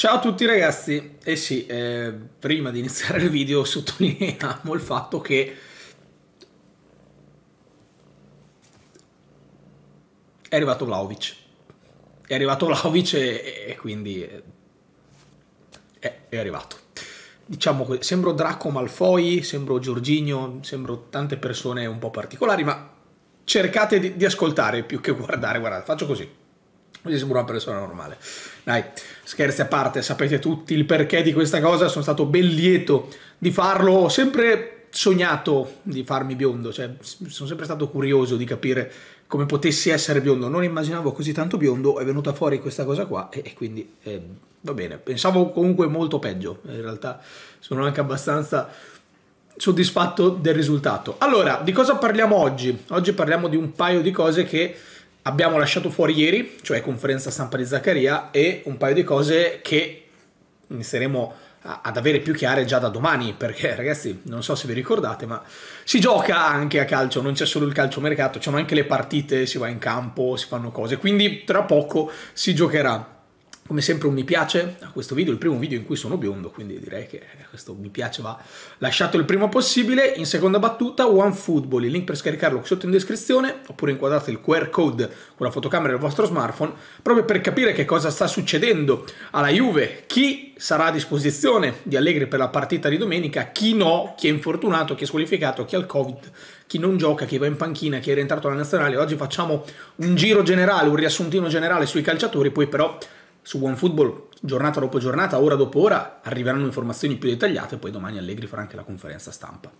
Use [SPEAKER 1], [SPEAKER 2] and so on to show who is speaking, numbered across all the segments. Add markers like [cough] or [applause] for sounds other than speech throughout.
[SPEAKER 1] Ciao a tutti ragazzi, e eh sì, eh, prima di iniziare il video sottolineiamo il fatto che è arrivato Vlaovic, è arrivato Vlaovic e, e quindi eh, è, è, arrivato. Diciamo che sembro Draco Malfoy, sembro Giorginio, sembro tante persone un po' particolari, ma cercate di, di ascoltare più che guardare, guardate, faccio così. Quindi sembra una persona normale. Dai, scherzi a parte, sapete tutti il perché di questa cosa, sono stato ben lieto di farlo, ho sempre sognato di farmi biondo, cioè sono sempre stato curioso di capire come potessi essere biondo, non immaginavo così tanto biondo, è venuta fuori questa cosa qua e, e quindi eh, va bene, pensavo comunque molto peggio, in realtà sono anche abbastanza soddisfatto del risultato. Allora, di cosa parliamo oggi? Oggi parliamo di un paio di cose che abbiamo lasciato fuori ieri, cioè conferenza stampa di Zaccaria, e un paio di cose che inizieremo ad avere più chiare già da domani, perché [laughs] ragazzi, non so se vi ricordate, ma si gioca anche a calcio, non c'è solo il calcio mercato, sono anche le partite, si va in campo, si fanno cose, quindi tra poco si giocherà come sempre un mi piace a questo video, il primo video in cui sono biondo, quindi direi che questo mi piace va lasciato il prima possibile. In seconda battuta, OneFootball, il link per scaricarlo qui sotto in descrizione, oppure inquadrate il QR code con la fotocamera del vostro smartphone, proprio per capire che cosa sta succedendo alla Juve, chi sarà a disposizione di Allegri per la partita di domenica, chi no, chi è infortunato, chi è squalificato, chi ha il Covid, chi non gioca, chi va in panchina, chi è rientrato alla nazionale. Oggi facciamo un giro generale, un riassuntino generale sui calciatori, poi però su OneFootball giornata dopo giornata, ora dopo ora, arriveranno informazioni più dettagliate e poi domani Allegri farà anche la conferenza stampa.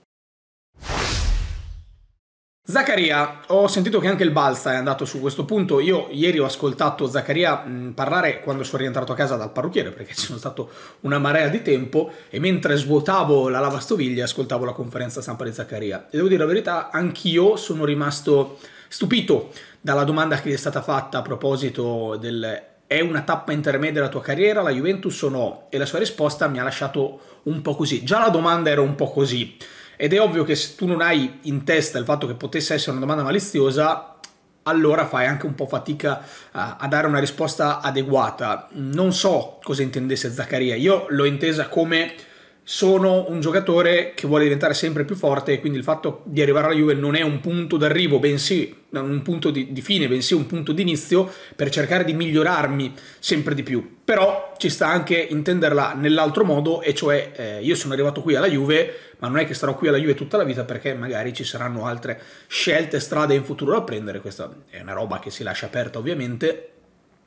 [SPEAKER 1] Zaccaria, ho sentito che anche il Balsa è andato su questo punto. Io ieri ho ascoltato Zaccaria mm, parlare quando sono rientrato a casa dal parrucchiere perché [laughs] ci sono stato una marea di tempo e mentre svuotavo la lavastoviglie ascoltavo la conferenza stampa di Zaccaria. E devo dire la verità, anch'io sono rimasto stupito dalla domanda che gli è stata fatta a proposito del è una tappa intermedia della tua carriera, la Juventus o no? E la sua risposta mi ha lasciato un po' così. Già la domanda era un po' così. Ed è ovvio che se tu non hai in testa il fatto che potesse essere una domanda maliziosa, allora fai anche un po' fatica a, dare una risposta adeguata. Non so cosa intendesse Zaccaria, io l'ho intesa come sono un giocatore che vuole diventare sempre più forte e quindi il fatto di arrivare alla Juve non è un punto d'arrivo, bensì un punto di, di fine, bensì un punto di inizio per cercare di migliorarmi sempre di più. Però ci sta anche intenderla nell'altro modo, e cioè eh, io sono arrivato qui alla Juve, ma non è che starò qui alla Juve tutta la vita perché magari ci saranno altre scelte, strade in futuro da prendere. Questa è una roba che si lascia aperta ovviamente,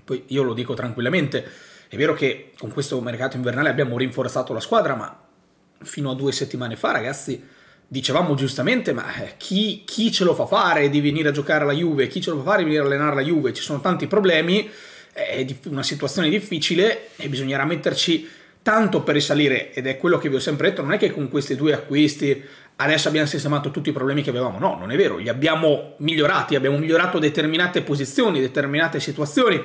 [SPEAKER 1] poi io lo dico tranquillamente. È vero che con questo mercato invernale abbiamo rinforzato la squadra, ma fino a due settimane fa, ragazzi, dicevamo giustamente, ma eh, chi, chi, ce lo fa fare di venire a giocare alla Juve? Chi ce lo fa fare di venire a allenare la Juve? Ci sono tanti problemi, è una situazione difficile e bisognerà metterci tanto per risalire, ed è quello che vi ho sempre detto, non è che con questi due acquisti adesso abbiamo sistemato tutti i problemi che avevamo, no, non è vero, li abbiamo migliorati, abbiamo migliorato determinate posizioni, determinate situazioni,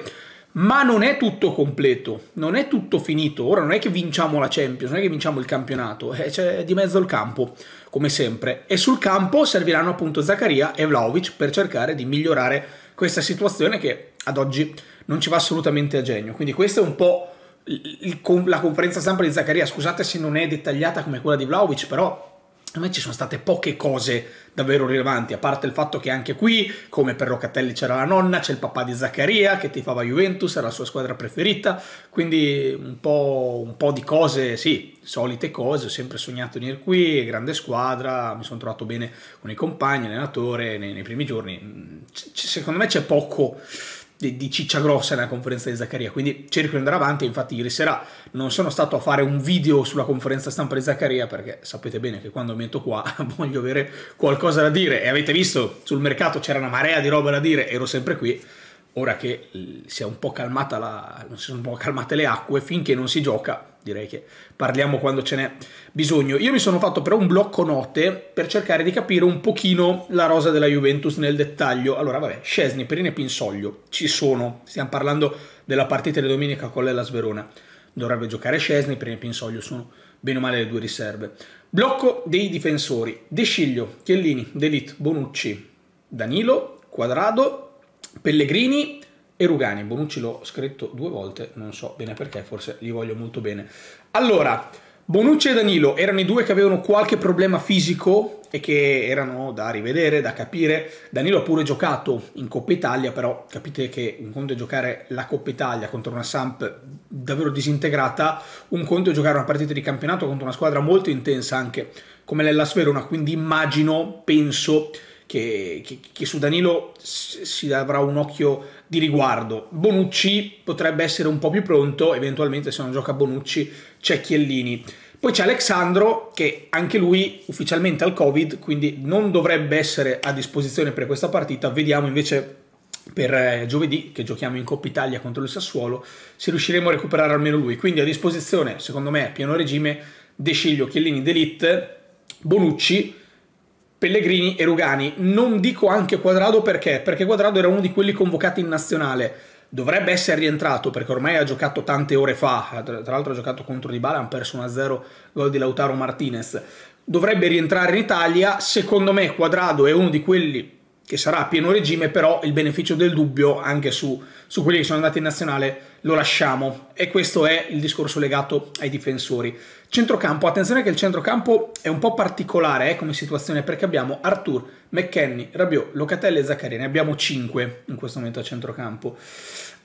[SPEAKER 1] ma non è tutto completo, non è tutto finito. Ora non è che vinciamo la Champions, non è che vinciamo il campionato, eh, c'è di mezzo il campo, come sempre. E sul campo serviranno appunto Zaccaria e Vlaovic per cercare di migliorare questa situazione che ad oggi non ci va assolutamente a genio. Quindi questa è un po' il, il, la conferenza stampa di Zaccaria, scusate se non è dettagliata come quella di Vlaovic, però secondo me ci sono state poche cose davvero rilevanti, a parte il fatto che anche qui, come per Locatelli c'era la nonna, c'è il papà di Zaccaria che ti fava Juventus, era la sua squadra preferita, quindi un po', un po', di cose, sì, solite cose, ho sempre sognato di venire qui, grande squadra, mi sono trovato bene con i compagni, allenatore, nei, nei primi giorni, C secondo me c'è poco di, di ciccia grossa nella conferenza di Zaccaria, quindi cerco di andare avanti, infatti ieri sera non sono stato a fare un video sulla conferenza stampa di Zaccaria perché sapete bene che quando metto qua [laughs] voglio avere qualcosa da dire e avete visto sul mercato c'era una marea di roba da dire, ero sempre qui ora che si è un po' calmata la, si sono un po' calmate le acque, finché non si gioca, direi che parliamo quando ce n'è bisogno. Io mi sono fatto però un blocco note per cercare di capire un pochino la rosa della Juventus nel dettaglio. Allora, vabbè, Scesni, Perine e Pinsoglio ci sono, stiamo parlando della partita di domenica con l'Ellas Verona. Dovrebbe giocare Scesni, Perine e Pinsoglio sono bene o male le due riserve. Blocco dei difensori, De Sciglio, Chiellini, Delit, Bonucci, Danilo, Quadrado, Pellegrini e Rugani. Bonucci l'ho scritto due volte, non so bene perché, forse li voglio molto bene. Allora, Bonucci e Danilo erano i due che avevano qualche problema fisico e che erano da rivedere, da capire. Danilo ha pure giocato in Coppa Italia, però capite che un conto è giocare la Coppa Italia contro una Samp davvero disintegrata, un conto è giocare una partita di campionato contro una squadra molto intensa anche come l'Ellas Verona, quindi immagino, penso che, che, che su Danilo si avrà un occhio di riguardo. Bonucci potrebbe essere un po' più pronto, eventualmente se non gioca Bonucci c'è Chiellini. Poi c'è Alexandro che anche lui ufficialmente ha il Covid, quindi non dovrebbe essere a disposizione per questa partita. Vediamo invece per eh, giovedì che giochiamo in Coppa Italia contro il Sassuolo se riusciremo a recuperare almeno lui. Quindi a disposizione, secondo me, a pieno regime, De Sciglio, Chiellini, D'Elite, Bonucci Pellegrini e Rugani. Non dico anche Quadrado perché? Perché Quadrado era uno di quelli convocati in nazionale. Dovrebbe essere rientrato perché ormai ha giocato tante ore fa, tra l'altro ha giocato contro Di Bala, ha perso 1-0 gol di Lautaro Martinez. Dovrebbe rientrare in Italia, secondo me Quadrado è uno di quelli che sarà a pieno regime, però il beneficio del dubbio anche su, su, quelli che sono andati in nazionale lo lasciamo. E questo è il discorso legato ai difensori. Centrocampo, attenzione che il centrocampo è un po' particolare eh, come situazione perché abbiamo Artur, McKenny, Rabiot, Locatelli e Zaccarini. Abbiamo 5 in questo momento a centrocampo.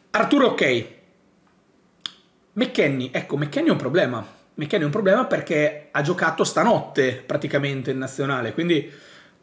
[SPEAKER 1] Artur ok. McKenny, ecco, McKenny è un problema. McKenny è un problema perché ha giocato stanotte praticamente in nazionale, quindi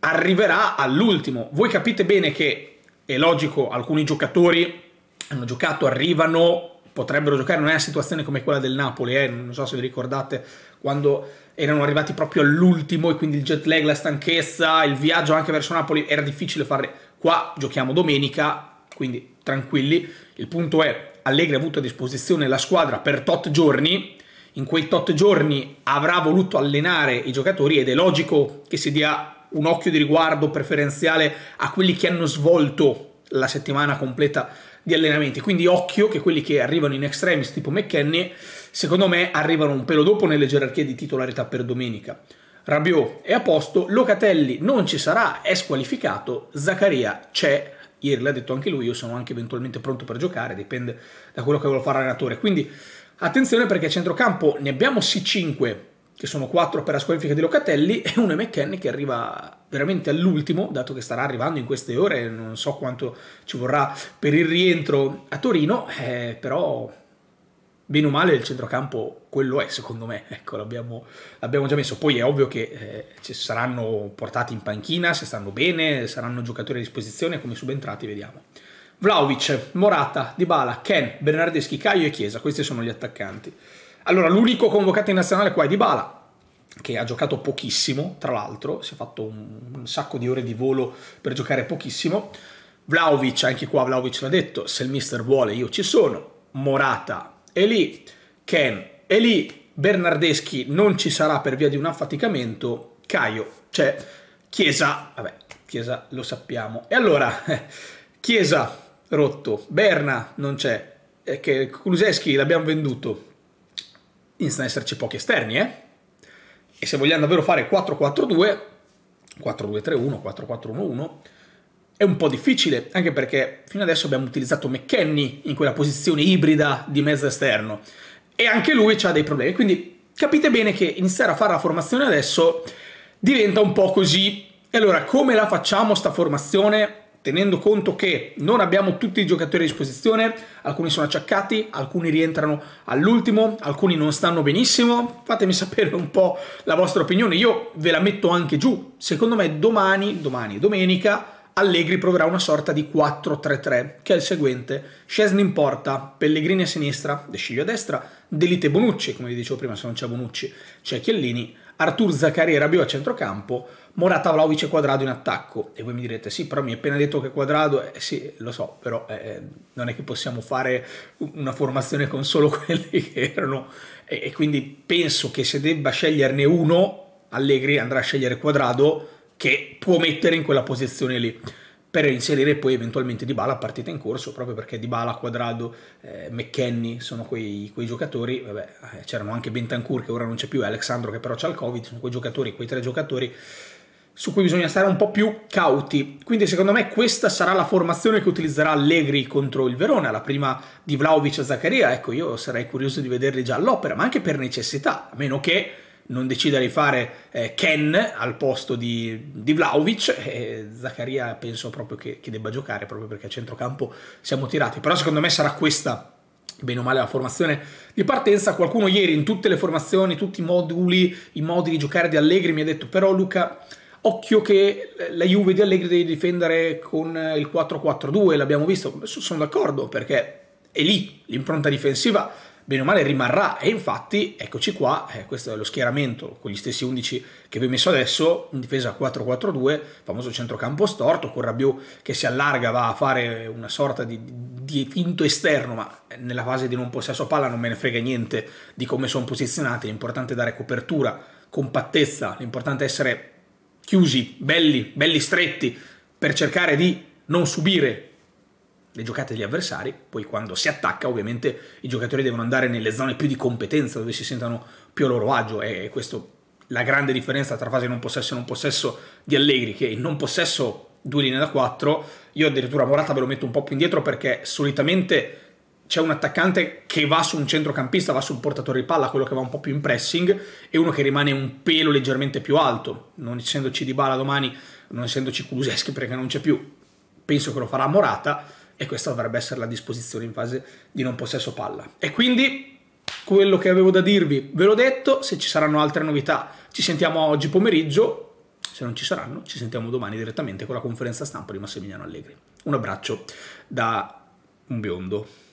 [SPEAKER 1] arriverà all'ultimo. Voi capite bene che, è logico, alcuni giocatori hanno giocato, arrivano, potrebbero giocare, non è una situazione come quella del Napoli, eh? non so se vi ricordate quando erano arrivati proprio all'ultimo e quindi il jet lag, la stanchezza, il viaggio anche verso Napoli era difficile fare. Qua giochiamo domenica, quindi tranquilli. Il punto è, Allegri ha avuto a disposizione la squadra per tot giorni, in quei tot giorni avrà voluto allenare i giocatori ed è logico che si dia un occhio di riguardo preferenziale a quelli che hanno svolto la settimana completa di allenamenti. Quindi occhio che quelli che arrivano in extremis tipo McKenney, secondo me arrivano un pelo dopo nelle gerarchie di titolarità per domenica. Rabiot è a posto, Locatelli non ci sarà, è squalificato, Zaccaria c'è, ieri l'ha detto anche lui, io sono anche eventualmente pronto per giocare, dipende da quello che vuole fare l'allenatore. Quindi attenzione perché a centrocampo ne abbiamo sì 5 che sono quattro per la squalifica di Locatelli e uno è McKenny che arriva veramente all'ultimo, dato che starà arrivando in queste ore, non so quanto ci vorrà per il rientro a Torino, eh, però bene o male il centrocampo quello è secondo me, [laughs] ecco l'abbiamo, già messo, poi è ovvio che eh, ci saranno portati in panchina, se stanno bene, saranno giocatori a disposizione, come subentrati vediamo. Vlaovic, Morata, Dybala, Ken, Bernardeschi, Caio e Chiesa, questi sono gli attaccanti. Allora, l'unico convocato in nazionale qua è Dybala, che ha giocato pochissimo, tra l'altro, si è fatto un, un, sacco di ore di volo per giocare pochissimo. Vlaovic, anche qua Vlaovic l'ha detto, se il mister vuole io ci sono. Morata è lì, Ken è lì, Bernardeschi non ci sarà per via di un affaticamento, Caio c'è, cioè Chiesa, vabbè, Chiesa lo sappiamo. E allora, [laughs] Chiesa rotto, Berna non c'è, eh, Kuluseschi l'abbiamo venduto, iniziano ad esserci pochi esterni, eh? E se vogliamo davvero fare 4-4-2, 4-2-3-1, 4-4-1-1, è un po' difficile, anche perché fino adesso abbiamo utilizzato McKenny in quella posizione ibrida di mezzo esterno, e anche lui ha dei problemi, quindi capite bene che iniziare a fare la formazione adesso diventa un po' così. E allora, come la facciamo sta formazione? tenendo conto che non abbiamo tutti i giocatori a disposizione, alcuni sono acciaccati, alcuni rientrano all'ultimo, alcuni non stanno benissimo, fatemi sapere un po' la vostra opinione, io ve la metto anche giù, secondo me domani, domani domenica, Allegri proverà una sorta di 4-3-3, che è il seguente. Scesni in porta, Pellegrini a sinistra, De Sciglio a destra, Delite Bonucci, come vi dicevo prima se non c'è Bonucci, c'è Chiellini, Artur Zaccaria e Rabiot a centrocampo, Morata, Vlaovic e Quadrado in attacco. E voi mi direte, sì, però mi hai appena detto che Quadrado, eh, sì, lo so, però eh, eh, non è che possiamo fare una formazione con solo [laughs] quelli che erano. E, e quindi penso che se debba sceglierne uno, Allegri andrà a scegliere Quadrado, che può mettere in quella posizione lì per inserire poi eventualmente Dybala a partita in corso, proprio perché Dybala, Quadrado, eh, McKenny sono quei, quei giocatori, eh, c'erano anche Bentancur che ora non c'è più, Alexandro che però c'ha il Covid, sono quei giocatori, quei tre giocatori su cui bisogna stare un po' più cauti. Quindi secondo me questa sarà la formazione che utilizzerà Allegri contro il Verona, la prima di Vlaovic e Zaccaria. Ecco, io sarei curioso di vederli già all'opera, ma anche per necessità, a meno che non decida di fare eh, Ken al posto di, di Vlaovic. E Zaccaria penso proprio che, che debba giocare, proprio perché a centrocampo siamo tirati. Però secondo me sarà questa bene o male la formazione di partenza. Qualcuno ieri in tutte le formazioni, tutti i moduli, i modi di giocare di Allegri mi ha detto però Luca occhio che la Juve di Allegri deve difendere con il 4-4-2, l'abbiamo visto, sono d'accordo perché è lì l'impronta difensiva, bene o male rimarrà e infatti eccoci qua, eh, questo è lo schieramento con gli stessi 11 che vi ho messo adesso in difesa 4-4-2, famoso centrocampo storto con Rabiot che si allarga, va a fare una sorta di, di finto esterno, ma nella fase di non possesso palla non me ne frega niente di come sono posizionati, l'importante è dare copertura, compattezza, l'importante è essere chiusi, belli, belli stretti, per cercare di non subire le giocate degli avversari, poi quando si attacca ovviamente i giocatori devono andare nelle zone più di competenza dove si sentano più a loro agio e questo la grande differenza tra fase non possesso e non possesso di Allegri che in non possesso due linee da quattro, io addirittura Morata ve lo metto un po' più indietro perché solitamente c'è un attaccante che va su un centrocampista, va sul portatore di palla, quello che va un po' più in pressing, e uno che rimane un pelo leggermente più alto. Non essendoci di bala domani, non essendoci Kuluseschi perché non c'è più, penso che lo farà Morata, e questa dovrebbe essere la disposizione in fase di non possesso palla. E quindi quello che avevo da dirvi ve l'ho detto, se ci saranno altre novità ci sentiamo oggi pomeriggio, se non ci saranno ci sentiamo domani direttamente con la conferenza stampa di Massimiliano Allegri. Un abbraccio da un biondo.